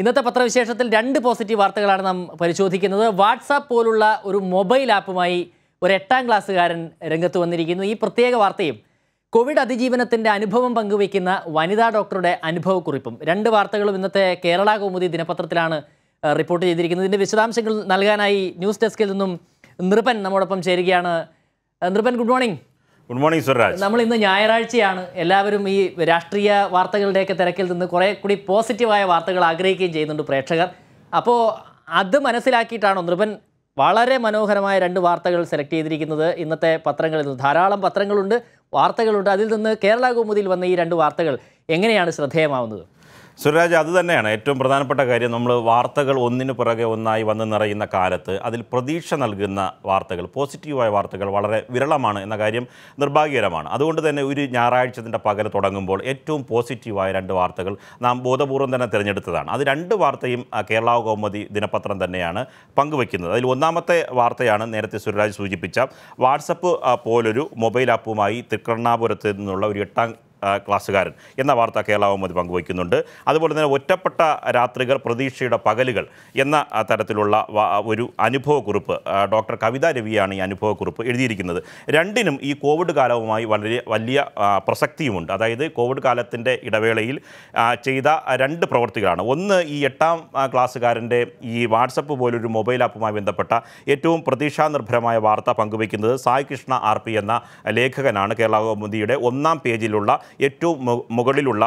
ഇന്നത്തെ പത്രവിശേഷത്തിൽ രണ്ട് പോസിറ്റീവ് വാർത്തകളാണ് നാം പരിശോധിക്കുന്നത് വാട്സാപ്പ് പോലുള്ള ഒരു മൊബൈൽ ആപ്പുമായി ഒരു എട്ടാം ക്ലാസ്സുകാരൻ രംഗത്ത് വന്നിരിക്കുന്നു ഈ പ്രത്യേക വാർത്തയും കോവിഡ് അതിജീവനത്തിൻ്റെ അനുഭവം പങ്കുവയ്ക്കുന്ന വനിതാ ഡോക്ടറുടെ അനുഭവക്കുറിപ്പും രണ്ട് വാർത്തകളും ഇന്നത്തെ കേരള കൗമുദി ദിനപത്രത്തിലാണ് റിപ്പോർട്ട് ചെയ്തിരിക്കുന്നത് ഇതിൻ്റെ വിശദാംശങ്ങൾ നൽകാനായി ന്യൂസ് ഡെസ്കിൽ നിന്നും നൃപൻ നമ്മോടൊപ്പം ചേരുകയാണ് Nripan good morning good morning Swaraj നമ്മൾ ഇന്ന് ഞായറാഴ്ചയാണ് എല്ലാവരും ഈ രാഷ്ട്രീയ വാർത്തകളുടെയൊക്കെ തിരക്കിൽ നിന്ന് കുറേ കൂടി പോസിറ്റീവായ വാർത്തകൾ ആഗ്രഹിക്കുകയും ചെയ്യുന്നുണ്ട് പ്രേക്ഷകർ അപ്പോൾ അത് മനസ്സിലാക്കിയിട്ടാണോ നൃപൻ വളരെ മനോഹരമായ രണ്ട് വാർത്തകൾ സെലക്ട് ചെയ്തിരിക്കുന്നത് ഇന്നത്തെ പത്രങ്ങളിൽ നിന്ന് ധാരാളം പത്രങ്ങളുണ്ട് വാർത്തകളുണ്ട് അതിൽ നിന്ന് കേരള കൗമുദിയിൽ വന്ന ഈ രണ്ട് വാർത്തകൾ എങ്ങനെയാണ് ശ്രദ്ധേയമാവുന്നത് സുരരാജ് അത് തന്നെയാണ് ഏറ്റവും പ്രധാനപ്പെട്ട കാര്യം നമ്മൾ വാർത്തകൾ ഒന്നിനു പുറകെ ഒന്നായി വന്ന് നിറയുന്ന കാലത്ത് അതിൽ പ്രതീക്ഷ നൽകുന്ന വാർത്തകൾ പോസിറ്റീവായ വാർത്തകൾ വളരെ വിരളമാണ് എന്ന കാര്യം നിർഭാഗ്യകരമാണ് അതുകൊണ്ട് തന്നെ ഒരു ഞായറാഴ്ചത്തിൻ്റെ പകൽ തുടങ്ങുമ്പോൾ ഏറ്റവും പോസിറ്റീവായ രണ്ട് വാർത്തകൾ നാം ബോധപൂർവം തന്നെ തിരഞ്ഞെടുത്തതാണ് അത് രണ്ട് വാർത്തയും കേരള കൗമുദി ദിനപത്രം തന്നെയാണ് പങ്കുവയ്ക്കുന്നത് അതിൽ ഒന്നാമത്തെ വാർത്തയാണ് നേരത്തെ സുരരാജ് സൂചിപ്പിച്ച വാട്സപ്പ് പോലൊരു മൊബൈൽ ആപ്പുമായി തൃക്കണ്ണാപുരത്ത് നിന്നുള്ള ഒരു എട്ടാം ക്ലാസ്സുകാരൻ എന്ന വാർത്ത കേരളാവുമതി പങ്കുവയ്ക്കുന്നുണ്ട് അതുപോലെ തന്നെ ഒറ്റപ്പെട്ട രാത്രികൾ പ്രതീക്ഷയുടെ പകലുകൾ എന്ന തരത്തിലുള്ള ഒരു അനുഭവക്കുറിപ്പ് ഡോക്ടർ കവിത രവിയാണ് ഈ അനുഭവക്കുറിപ്പ് എഴുതിയിരിക്കുന്നത് രണ്ടിനും ഈ കോവിഡ് കാലവുമായി വളരെ വലിയ പ്രസക്തിയുമുണ്ട് അതായത് കോവിഡ് കാലത്തിൻ്റെ ഇടവേളയിൽ ചെയ്ത രണ്ട് പ്രവൃത്തികളാണ് ഒന്ന് ഈ എട്ടാം ക്ലാസ്സുകാരൻ്റെ ഈ വാട്സപ്പ് പോലൊരു മൊബൈൽ ആപ്പുമായി ബന്ധപ്പെട്ട ഏറ്റവും പ്രതീക്ഷാനിർഭരമായ വാർത്ത പങ്കുവയ്ക്കുന്നത് സായി കൃഷ്ണ ആർ പി എന്ന ലേഖകനാണ് കേരള കൗമുദിയുടെ ഒന്നാം പേജിലുള്ള ഏറ്റവും മുകളിലുള്ള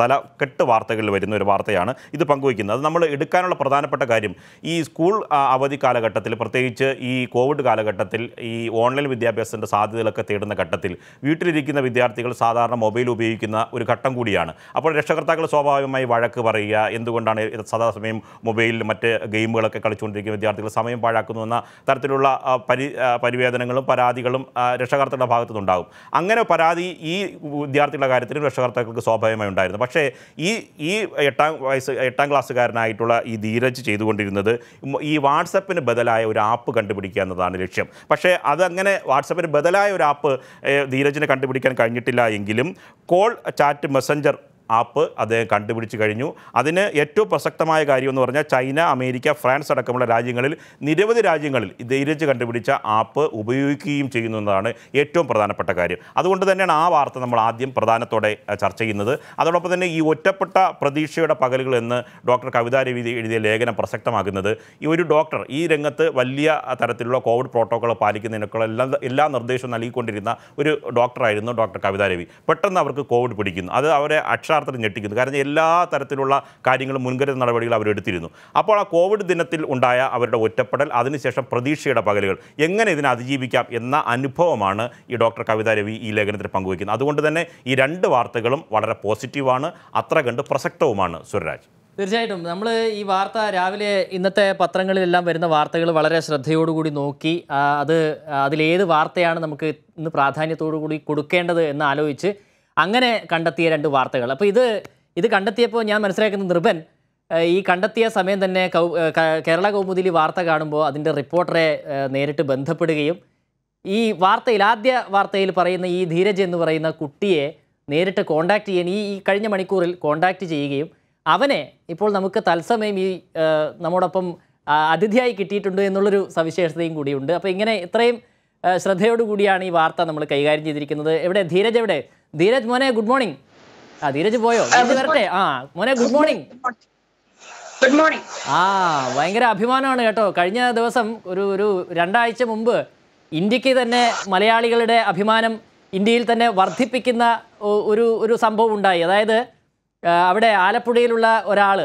തല കെട്ട് വാർത്തകളിൽ വരുന്ന ഒരു വാർത്തയാണ് ഇത് പങ്കുവയ്ക്കുന്നത് അത് നമ്മൾ എടുക്കാനുള്ള പ്രധാനപ്പെട്ട കാര്യം ഈ സ്കൂൾ അവധി കാലഘട്ടത്തിൽ പ്രത്യേകിച്ച് ഈ കോവിഡ് കാലഘട്ടത്തിൽ ഈ ഓൺലൈൻ വിദ്യാഭ്യാസത്തിൻ്റെ സാധ്യതകളൊക്കെ തേടുന്ന ഘട്ടത്തിൽ വീട്ടിലിരിക്കുന്ന വിദ്യാർത്ഥികൾ സാധാരണ മൊബൈൽ ഉപയോഗിക്കുന്ന ഒരു ഘട്ടം കൂടിയാണ് അപ്പോൾ രക്ഷകർത്താക്കൾ സ്വാഭാവികമായി വഴക്ക് പറയുക എന്തുകൊണ്ടാണ് സദാസമയം മൊബൈലിൽ മറ്റ് ഗെയിമുകളൊക്കെ കളിച്ചുകൊണ്ടിരിക്കുന്ന വിദ്യാർത്ഥികൾ സമയം പാഴാക്കുന്നു എന്ന തരത്തിലുള്ള പരി പരിവേദനങ്ങളും പരാതികളും രക്ഷകർത്തകളുടെ ഭാഗത്തുനിന്നുണ്ടാകും അങ്ങനെ പരാതി ഈ വിദ്യാർത്ഥികളുടെ കുട്ടികളുടെ കാര്യത്തിലും രക്ഷകർത്താക്കൾക്ക് സ്വാഭാവികമായി ഉണ്ടായിരുന്നു പക്ഷേ ഈ ഈ എട്ടാം വയസ്സ് എട്ടാം ക്ലാസ്സുകാരനായിട്ടുള്ള ഈ ധീരജ് ചെയ്തുകൊണ്ടിരുന്നത് ഈ വാട്സപ്പിന് ബദലായ ഒരു ആപ്പ് കണ്ടുപിടിക്കുക എന്നതാണ് ലക്ഷ്യം പക്ഷേ അതങ്ങനെ വാട്സപ്പിന് ബദലായ ഒരു ആപ്പ് ധീരജിനെ കണ്ടുപിടിക്കാൻ കഴിഞ്ഞിട്ടില്ല എങ്കിലും കോൾ ചാറ്റ് മെസ്സഞ്ചർ ആപ്പ് അദ്ദേഹം കണ്ടുപിടിച്ചു കഴിഞ്ഞു അതിന് ഏറ്റവും പ്രസക്തമായ കാര്യം എന്ന് പറഞ്ഞാൽ ചൈന അമേരിക്ക ഫ്രാൻസ് അടക്കമുള്ള രാജ്യങ്ങളിൽ നിരവധി രാജ്യങ്ങളിൽ ധൈര്യച്ച് കണ്ടുപിടിച്ച ആപ്പ് ഉപയോഗിക്കുകയും ചെയ്യുന്നു എന്നതാണ് ഏറ്റവും പ്രധാനപ്പെട്ട കാര്യം അതുകൊണ്ട് തന്നെയാണ് ആ വാർത്ത നമ്മൾ ആദ്യം പ്രധാനത്തോടെ ചർച്ച ചെയ്യുന്നത് അതോടൊപ്പം തന്നെ ഈ ഒറ്റപ്പെട്ട പ്രതീക്ഷയുടെ പകലുകൾ എന്ന് ഡോക്ടർ കവിതാ രവി എഴുതിയ ലേഖനം പ്രസക്തമാകുന്നത് ഈ ഒരു ഡോക്ടർ ഈ രംഗത്ത് വലിയ തരത്തിലുള്ള കോവിഡ് പ്രോട്ടോക്കോൾ പാലിക്കുന്നതിനൊക്കെ എല്ലാ എല്ലാ നിർദ്ദേശവും നൽകിക്കൊണ്ടിരുന്ന ഒരു ഡോക്ടറായിരുന്നു ഡോക്ടർ കവിതാ രവി പെട്ടെന്ന് അവർക്ക് കോവിഡ് പിടിക്കുന്നു അത് അവരെ അക്ഷ യഥാർത്ഥത്തിൽ ഞെട്ടിക്കുന്നു കാരണം എല്ലാ തരത്തിലുള്ള കാര്യങ്ങളും മുൻകരുതൽ നടപടികൾ അവരെടുത്തിരുന്നു അപ്പോൾ ആ കോവിഡ് ദിനത്തിൽ ഉണ്ടായ അവരുടെ ഒറ്റപ്പെടൽ അതിനുശേഷം പ്രതീക്ഷയുടെ പകലുകൾ എങ്ങനെ ഇതിനെ അതിജീവിക്കാം എന്ന അനുഭവമാണ് ഈ ഡോക്ടർ കവിത രവി ഈ ലേഖനത്തിൽ പങ്കുവയ്ക്കുന്നത് അതുകൊണ്ട് തന്നെ ഈ രണ്ട് വാർത്തകളും വളരെ പോസിറ്റീവാണ് അത്ര കണ്ട് പ്രസക്തവുമാണ് സുരരാജ് തീർച്ചയായിട്ടും നമ്മൾ ഈ വാർത്ത രാവിലെ ഇന്നത്തെ പത്രങ്ങളിലെല്ലാം വരുന്ന വാർത്തകൾ വളരെ ശ്രദ്ധയോടുകൂടി നോക്കി അത് അതിലേത് വാർത്തയാണ് നമുക്ക് ഇന്ന് പ്രാധാന്യത്തോടു കൂടി കൊടുക്കേണ്ടത് എന്ന് ആലോചിച്ച് അങ്ങനെ കണ്ടെത്തിയ രണ്ട് വാർത്തകൾ അപ്പോൾ ഇത് ഇത് കണ്ടെത്തിയപ്പോൾ ഞാൻ മനസ്സിലാക്കുന്ന നിർഭൻ ഈ കണ്ടെത്തിയ സമയം തന്നെ കൗ കേരള കൗമുദിയിൽ വാർത്ത കാണുമ്പോൾ അതിൻ്റെ റിപ്പോർട്ടറെ നേരിട്ട് ബന്ധപ്പെടുകയും ഈ വാർത്തയിൽ ആദ്യ വാർത്തയിൽ പറയുന്ന ഈ ധീരജ് എന്ന് പറയുന്ന കുട്ടിയെ നേരിട്ട് കോണ്ടാക്ട് ചെയ്യാൻ ഈ ഈ കഴിഞ്ഞ മണിക്കൂറിൽ കോണ്ടാക്ട് ചെയ്യുകയും അവനെ ഇപ്പോൾ നമുക്ക് തത്സമയം ഈ നമ്മോടൊപ്പം അതിഥിയായി കിട്ടിയിട്ടുണ്ട് എന്നുള്ളൊരു സവിശേഷതയും കൂടിയുണ്ട് അപ്പോൾ ഇങ്ങനെ ഇത്രയും ശ്രദ്ധയോടുകൂടിയാണ് ഈ വാർത്ത നമ്മൾ കൈകാര്യം ചെയ്തിരിക്കുന്നത് എവിടെ ധീരജ് എവിടെ ധീരജ് മോനെ ഗുഡ് മോർണിംഗ് ആ ധീരജ് പോയോ വരട്ടെ ആ മോനെ ഗുഡ് മോർണിംഗ് ഗുഡ് മോർണിംഗ് ആ ഭയങ്കര അഭിമാനമാണ് കേട്ടോ കഴിഞ്ഞ ദിവസം ഒരു ഒരു രണ്ടാഴ്ച മുമ്പ് ഇന്ത്യക്ക് തന്നെ മലയാളികളുടെ അഭിമാനം ഇന്ത്യയിൽ തന്നെ വർദ്ധിപ്പിക്കുന്ന ഒരു ഒരു സംഭവം ഉണ്ടായി അതായത് അവിടെ ആലപ്പുഴയിലുള്ള ഒരാൾ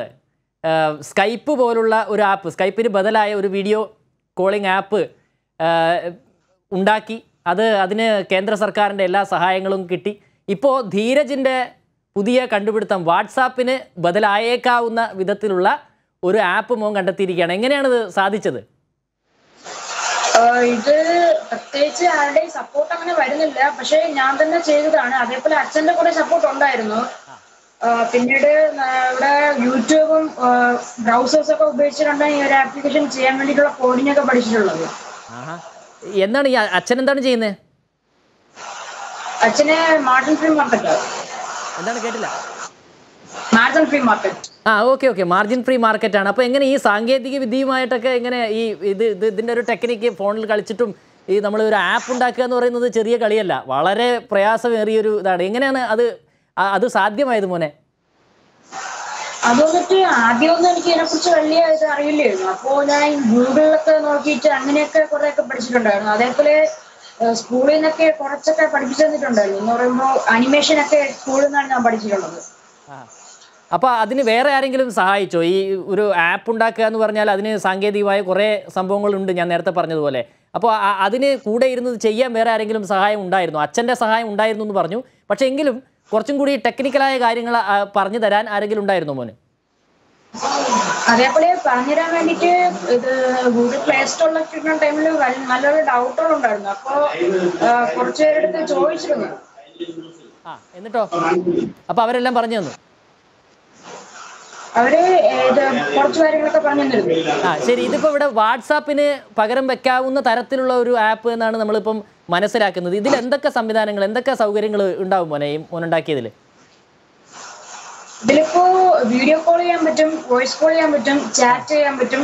സ്കൈപ്പ് പോലുള്ള ഒരു ആപ്പ് സ്കൈപ്പിന് ബദലായ ഒരു വീഡിയോ കോളിംഗ് ആപ്പ് ഉണ്ടാക്കി അത് അതിന് കേന്ദ്ര സർക്കാരിൻ്റെ എല്ലാ സഹായങ്ങളും കിട്ടി ഇപ്പോൾ ധീരജിൻ്റെ പുതിയ കണ്ടുപിടുത്തം വാട്സാപ്പിന് ബദലായേക്കാവുന്ന വിധത്തിലുള്ള ഒരു ആപ്പ് മോൻ കണ്ടെത്തിയിരിക്കുകയാണ് എങ്ങനെയാണ് ഇത് സാധിച്ചത് ഇത് പ്രത്യേകിച്ച് ആരുടെയും സപ്പോർട്ട് അങ്ങനെ വരുന്നില്ല പക്ഷെ ഞാൻ തന്നെ ചെയ്തതാണ് അതേപോലെ അച്ഛന്റെ കൂടെ സപ്പോർട്ട് ഉണ്ടായിരുന്നു പിന്നീട് ഇവിടെ യൂട്യൂബും ബ്രൗസേഴ്സ് ഒക്കെ ഉപയോഗിച്ചിട്ടാണ് ഈ ഒരു ആപ്ലിക്കേഷൻ ചെയ്യാൻ വേണ്ടിയിട്ടുള്ള കോഡിങ് ഒക്കെ പഠിച്ചിട്ടുള്ളത് എന്താണ് ഈ അച്ഛൻ എന്താണ് ചെയ്യുന്നത് അച്ഛന് മാർജിൻ ഫ്രീ മാർക്കറ്റ് എന്താണ് കേട്ടില്ല മാർജിൻ ഫ്രീ മാർക്കറ്റ് ആ okay okay margin free market ആണ് അപ്പോൾ എങ്ങനെ ഈ സാങ്കേതിക വിദ്യയുമായിട്ടൊക്കെ എങ്ങനെ ഈ ഇത് ഇത് ഇതിന്റെ ഒരു ടെക്നിക്ക് ഫോണിൽ കളിച്ചിട്ടും ഈ നമ്മൾ ഒരു ആപ്പ് ഉണ്ടാക്കുക എന്ന് പറയുന്നത് ചെറിയ കളിയല്ല വളരെ പ്രയാസമേറിയൊരു ഇതാണ് എങ്ങനെയാണ് അത് അത് സാധ്യമായത് മോനെ അത് വന്നിട്ട് ആദ്യമൊന്നും എനിക്ക് ഇതിനെക്കുറിച്ച് വലിയ ഇത് അറിയില്ലായിരുന്നു അപ്പോൾ ഞാൻ ഗൂഗിളിലൊക്കെ നോക്കിയിട്ട് അങ്ങനെയൊക്കെ ഒക്കെ പഠിച്ചിട്ടുണ്ടായിരുന്നു അതേപോലെ സ്കൂളിൽ നിന്നൊക്കെ കുറച്ചൊക്കെ പഠിപ്പിച്ചു തന്നിട്ടുണ്ടായിരുന്നു എന്ന് പറയുമ്പോൾ അനിമേഷൻ ഒക്കെ സ്കൂളിൽ നിന്നാണ് ഞാൻ പഠിച്ചിട്ടുള്ളത് അപ്പൊ അതിന് വേറെ ആരെങ്കിലും സഹായിച്ചോ ഈ ഒരു ആപ്പ് ഉണ്ടാക്കുക എന്ന് പറഞ്ഞാൽ അതിന് സാങ്കേതികമായ കുറേ സംഭവങ്ങളുണ്ട് ഞാൻ നേരത്തെ പറഞ്ഞതുപോലെ അപ്പോൾ അതിന് കൂടെ ഇരുന്നത് ചെയ്യാൻ വേറെ ആരെങ്കിലും സഹായം ഉണ്ടായിരുന്നു അച്ഛന്റെ സഹായം ഉണ്ടായിരുന്നു എന്ന് പറഞ്ഞു പക്ഷേ എങ്കിലും കുറച്ചും കൂടി ടെക്നിക്കലായ കാര്യങ്ങൾ പറഞ്ഞു തരാൻ ആരെങ്കിലും ഉണ്ടായിരുന്നു മോന് അതേപോലെ പറഞ്ഞുതരാൻ വേണ്ടിട്ട് ഇത് ഗൂഗിൾ പ്ലേ സ്റ്റോറിലൊക്കെ ഇരുന്ന ടൈമിൽ നല്ലൊരു ഡൗട്ടുകൾ ഉണ്ടായിരുന്നു അപ്പോ കുറച്ചുപേരെടുത്ത് ചോദിച്ചിരുന്നു ആ എന്നിട്ടോ അപ്പൊ അവരെല്ലാം പറഞ്ഞു തന്നു അവര് കുറച്ച് കാര്യങ്ങളൊക്കെ പറഞ്ഞു ആ ശരി ഇതിപ്പോ ഇവിടെ വാട്സാപ്പിന് പകരം വെക്കാവുന്ന തരത്തിലുള്ള ഒരു ആപ്പ് എന്നാണ് നമ്മളിപ്പം മനസ്സിലാക്കുന്നത് ഇതിൽ എന്തൊക്കെ സംവിധാനങ്ങൾ എന്തൊക്കെ സൗകര്യങ്ങൾ ഉണ്ടാവും മോനെ മോനുണ്ടാക്കിയതില് ഇതിലിപ്പോ വീഡിയോ കോൾ ചെയ്യാൻ പറ്റും വോയിസ് കോൾ ചെയ്യാൻ പറ്റും ചാറ്റ് ചെയ്യാൻ പറ്റും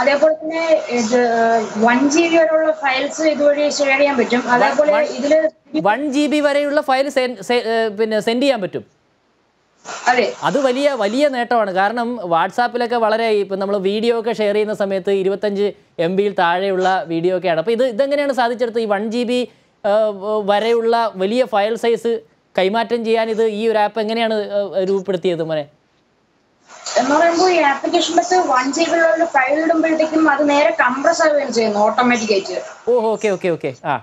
അതേപോലെ തന്നെ ഇത് വൺ ജി ബി വരെയുള്ള ഫയൽസ് ഇതുവഴി ഷെയർ ചെയ്യാൻ പറ്റും അതേപോലെ ഇതില് വൺ ജി ബി വരെയുള്ള ഫയൽ പിന്നെ സെൻഡ് ചെയ്യാൻ പറ്റും അത് വലിയ വലിയ നേട്ടമാണ് കാരണം വാട്സാപ്പിലൊക്കെ വളരെ ഇപ്പം നമ്മൾ വീഡിയോ ഒക്കെ ഷെയർ ചെയ്യുന്ന സമയത്ത് ഇരുപത്തഞ്ച് എം ബിയിൽ താഴെയുള്ള വീഡിയോ ഒക്കെയാണ് അപ്പോൾ ഇത് ഇതെങ്ങനെയാണ് സാധിച്ചെടുത്ത് ഈ വൺ ജി ബി വരെയുള്ള വലിയ ഫയൽ സൈസ് കൈമാറ്റം ചെയ്യാൻ ഇത് ഈ ഒരു ആപ്പ് എങ്ങനെയാണ് രൂപപ്പെടുത്തിയത് മോനെ എന്ന് പറയുമ്പോൾ ഈ ആപ്ലിക്കേഷനകത്ത് വൺ ജി ബിയിലുള്ള ഫയൽ ഇടുമ്പോഴത്തേക്കും അത് നേരെ കംപ്രസ് ആവുകയാണ് ചെയ്യുന്നത് ഓട്ടോമാറ്റിക് ആയിട്ട് ഓ ഓക്കെ ഓക്കെ ഓക്കെ ആ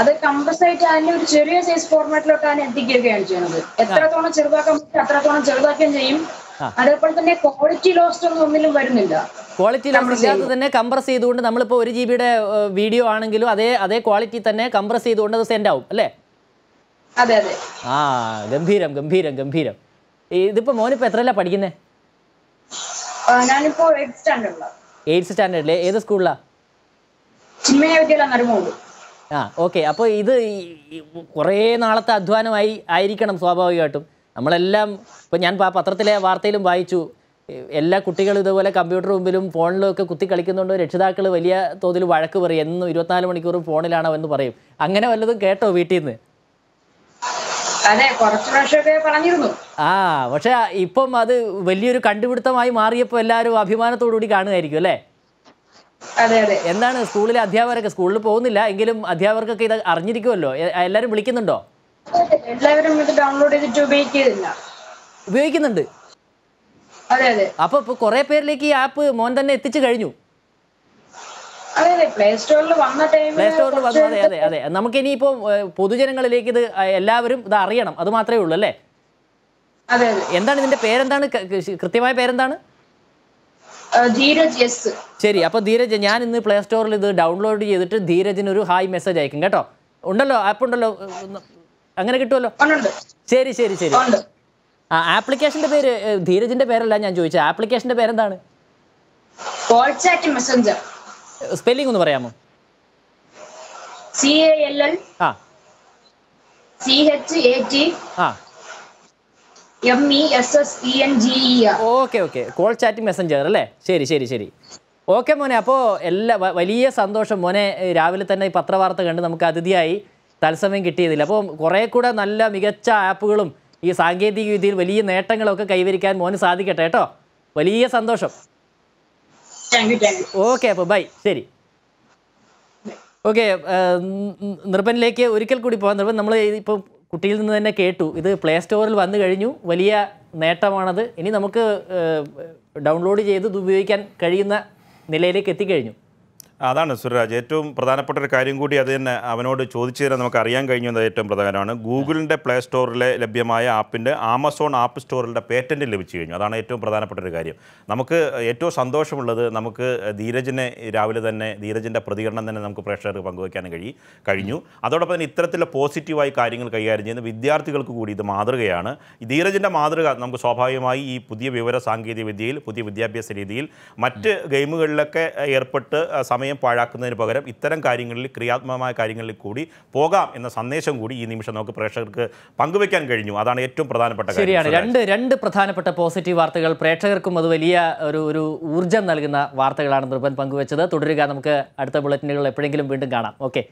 അത് കമ്പസൈറ്റ് അതിന്റെ ഒരു ചെറിയ സൈസ് ഫോർമാറ്റിലോട്ടാണ് എത്തിക്കുകയാണ് ചെയ്യുന്നത് എത്രത്തോളം ചെറുതാക്കാൻ പറ്റും അത്രത്തോളം ചെറുതാക്കുകയും ചെയ്യും അതേപോലെ തന്നെ ക്വാളിറ്റി ലോസ്റ്റ് ഒന്നും ഒന്നിലും വരുന്നില്ല ക്വാളിറ്റി ലോസ് തന്നെ കംപ്രസ് ചെയ്തുകൊണ്ട് നമ്മളിപ്പോ ഒരു ജി ബിയുടെ വീഡിയോ ആണെങ്കിലും അതേ അതേ ക്വാളിറ്റി തന്നെ കംപ്രസ് ചെയ്തുകൊണ്ട് അത് സെൻഡ് ആവും അല്ലേ അതെ അതെ ആ ഗംഭീരം ഗംഭീരം ഗംഭീരം ഇതിപ്പോ മോനിപ്പോ അല്ല പഠിക്കുന്നേ ഞാനിപ്പോ എയ്റ്റ് സ്റ്റാൻഡേർഡിലാണ് എയ്റ്റ് സ്റ്റാൻഡേർഡിലെ ഏത് സ്കൂളിലാ ചിന്മയ വിദ്യാലയം നരുമോളൂ ആ ഓക്കെ അപ്പോൾ ഇത് കുറേ നാളത്തെ അധ്വാനമായി ആയിരിക്കണം സ്വാഭാവികമായിട്ടും നമ്മളെല്ലാം ഇപ്പം ഞാൻ പത്രത്തിലെ വാർത്തയിലും വായിച്ചു എല്ലാ കുട്ടികളും ഇതുപോലെ കമ്പ്യൂട്ടർ മുമ്പിലും ഫോണിലും ഒക്കെ കുത്തി കളിക്കുന്നുണ്ട് രക്ഷിതാക്കൾ വലിയ തോതിൽ വഴക്ക് പറയും എന്നും ഇരുപത്തിനാല് മണിക്കൂറും ഫോണിലാണോ എന്ന് പറയും അങ്ങനെ വല്ലതും കേട്ടോ വീട്ടിൽ നിന്ന് ആ പക്ഷെ ഇപ്പം അത് വലിയൊരു കണ്ടുപിടുത്തമായി മാറിയപ്പോൾ എല്ലാവരും അഭിമാനത്തോടുകൂടി കാണുമായിരിക്കും അല്ലേ എന്താണ് സ്കൂളിലെ അധ്യാപകരൊക്കെ സ്കൂളിൽ പോകുന്നില്ല എങ്കിലും അധ്യാപകർക്കൊക്കെ ഇത് അറിഞ്ഞിരിക്കുമല്ലോ എല്ലാരും വിളിക്കുന്നുണ്ടോ എല്ലാവരും ഇത് ഡൗൺലോഡ് ചെയ്തിട്ട് ഉപയോഗിക്കുന്നില്ല ഉപയോഗിക്കുന്നുണ്ട് അപ്പൊ ഇപ്പൊ കുറെ പേരിലേക്ക് ഈ ആപ്പ് മോൻ തന്നെ എത്തിച്ചു കഴിഞ്ഞു പ്ലേ സ്റ്റോറിൽ വന്നു അതെ അതെ അതെ നമുക്ക് ഇനിയിപ്പോ പൊതുജനങ്ങളിലേക്ക് ഇത് എല്ലാവരും ഇത് അറിയണം അത് മാത്രമേ ഉള്ളൂ അല്ലേ എന്താണ് ഇതിന്റെ പേരെന്താണ് കൃത്യമായ പേരെന്താണ് ധീരജ് ശരി അപ്പൊ ധീരജ് ഞാൻ ഇന്ന് പ്ലേ സ്റ്റോറിൽ ഇത് ഡൗൺലോഡ് ചെയ്തിട്ട് ധീരജിന് ഒരു ഹായ് മെസ്സേജ് അയക്കും കേട്ടോ ഉണ്ടല്ലോ ആപ്പ് ഉണ്ടല്ലോ അങ്ങനെ കിട്ടുമല്ലോ ശരി ശരി ശരി ആ ആപ്ലിക്കേഷന്റെ പേര് ധീരജിന്റെ പേരല്ല ഞാൻ ചോദിച്ചത് ആപ്ലിക്കേഷന്റെ പേരെന്താണ് സ്പെല്ലിംഗ് ഒന്ന് പറയാമോ സി എൽ എൽ ആ സി എച്ച് എ ടി ആ ഓക്കെ കോൾ ചാറ്റ് മെസ്സഞ്ചർ അല്ലേ ശരി ശരി ശരി ഓക്കെ മോനെ അപ്പോൾ എല്ലാ വലിയ സന്തോഷം മോനെ രാവിലെ തന്നെ ഈ പത്രവാർത്ത കണ്ട് നമുക്ക് അതിഥിയായി തത്സമയം കിട്ടിയതില്ല അപ്പോൾ കുറേ കൂടെ നല്ല മികച്ച ആപ്പുകളും ഈ സാങ്കേതിക വിദ്യയിൽ വലിയ നേട്ടങ്ങളൊക്കെ കൈവരിക്കാൻ മോന് സാധിക്കട്ടെ കേട്ടോ വലിയ സന്തോഷം ഓക്കെ അപ്പോൾ ബൈ ശരി ഓക്കെ നിർബനിലേക്ക് ഒരിക്കൽ കൂടി പോകാം നിർബൻ നമ്മൾ ഇപ്പോൾ കുട്ടിയിൽ നിന്ന് തന്നെ കേട്ടു ഇത് പ്ലേ സ്റ്റോറിൽ വന്നു കഴിഞ്ഞു വലിയ നേട്ടമാണത് ഇനി നമുക്ക് ഡൗൺലോഡ് ചെയ്ത് ഇത് ഉപയോഗിക്കാൻ കഴിയുന്ന നിലയിലേക്ക് എത്തിക്കഴിഞ്ഞു അതാണ് സുരരാജ് ഏറ്റവും പ്രധാനപ്പെട്ട ഒരു കാര്യം കൂടി അത് തന്നെ അവനോട് ചോദിച്ചു തരാൻ നമുക്ക് അറിയാൻ കഴിഞ്ഞു എന്നത് ഏറ്റവും പ്രധാനമാണ് ഗൂഗിളിൻ്റെ പ്ലേ സ്റ്റോറിലെ ലഭ്യമായ ആപ്പിൻ്റെ ആമസോൺ ആപ്പ് സ്റ്റോറിൻ്റെ പേറ്റൻറ്റ് ലഭിച്ചു കഴിഞ്ഞു അതാണ് ഏറ്റവും പ്രധാനപ്പെട്ട ഒരു കാര്യം നമുക്ക് ഏറ്റവും സന്തോഷമുള്ളത് നമുക്ക് ധീരജിനെ രാവിലെ തന്നെ ധീരജിൻ്റെ പ്രതികരണം തന്നെ നമുക്ക് പ്രേക്ഷകർക്ക് പങ്കുവയ്ക്കാനും കഴി കഴിഞ്ഞു അതോടൊപ്പം തന്നെ ഇത്തരത്തിലുള്ള പോസിറ്റീവായി കാര്യങ്ങൾ കൈകാര്യം ചെയ്യുന്ന വിദ്യാർത്ഥികൾക്ക് കൂടി ഇത് മാതൃകയാണ് ധീരജിൻ്റെ മാതൃക നമുക്ക് സ്വാഭാവികമായി ഈ പുതിയ വിവര സാങ്കേതിക വിദ്യയിൽ പുതിയ വിദ്യാഭ്യാസ രീതിയിൽ മറ്റ് ഗെയിമുകളിലൊക്കെ ഏർപ്പെട്ട് സമയം സമയം പാഴാക്കുന്നതിന് പകരം ഇത്തരം കാര്യങ്ങളിൽ ക്രിയാത്മകമായ കാര്യങ്ങളിൽ കൂടി പോകാം എന്ന സന്ദേശം കൂടി ഈ നിമിഷം നമുക്ക് പ്രേക്ഷകർക്ക് പങ്കുവെക്കാൻ കഴിഞ്ഞു അതാണ് ഏറ്റവും പ്രധാനപ്പെട്ട ശരിയാണ് രണ്ട് രണ്ട് പ്രധാനപ്പെട്ട പോസിറ്റീവ് വാർത്തകൾ പ്രേക്ഷകർക്കും അത് വലിയ ഒരു ഒരു ഊർജ്ജം നൽകുന്ന വാർത്തകളാണ് നിർബൻ പങ്കുവെച്ചത് തുടരുക നമുക്ക് അടുത്ത ബുള്ളറ്റിനുകൾ എപ്പോഴെങ്കിലും വീണ്ടും കാണാം ഓക്കെ